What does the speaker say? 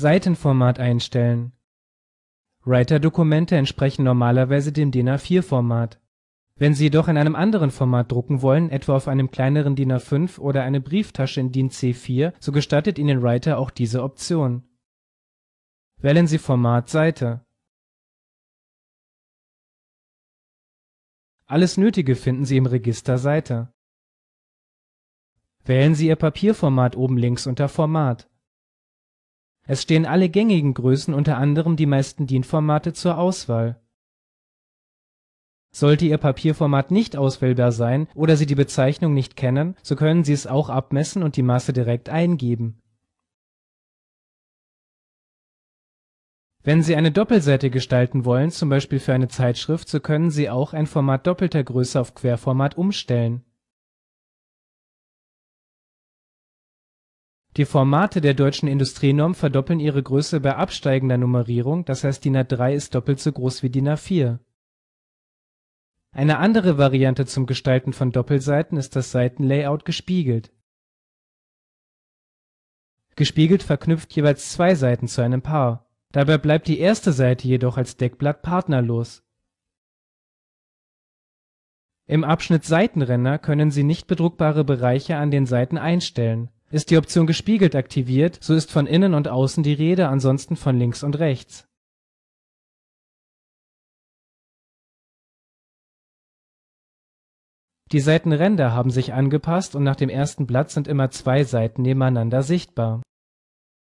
Seitenformat einstellen. Writer-Dokumente entsprechen normalerweise dem DIN A4-Format. Wenn Sie jedoch in einem anderen Format drucken wollen, etwa auf einem kleineren DIN A5 oder eine Brieftasche in DIN C4, so gestattet Ihnen Writer auch diese Option. Wählen Sie Format Seite. Alles Nötige finden Sie im Register Seite. Wählen Sie Ihr Papierformat oben links unter Format es stehen alle gängigen Größen, unter anderem die meisten DIN-Formate, zur Auswahl. Sollte Ihr Papierformat nicht auswählbar sein oder Sie die Bezeichnung nicht kennen, so können Sie es auch abmessen und die Masse direkt eingeben. Wenn Sie eine Doppelseite gestalten wollen, zum Beispiel für eine Zeitschrift, so können Sie auch ein Format doppelter Größe auf Querformat umstellen Die Formate der deutschen Industrienorm verdoppeln ihre Größe bei absteigender Nummerierung, das heißt DIN A3 ist doppelt so groß wie DIN A4. Eine andere Variante zum Gestalten von Doppelseiten ist das Seitenlayout gespiegelt. Gespiegelt verknüpft jeweils zwei Seiten zu einem Paar. Dabei bleibt die erste Seite jedoch als Deckblatt partnerlos. Im Abschnitt Seitenränder können Sie nicht bedruckbare Bereiche an den Seiten einstellen ist die Option Gespiegelt aktiviert, so ist von innen und außen die Rede, ansonsten von links und rechts Die Seitenränder haben sich angepasst und nach dem ersten Blatt sind immer zwei Seiten nebeneinander sichtbar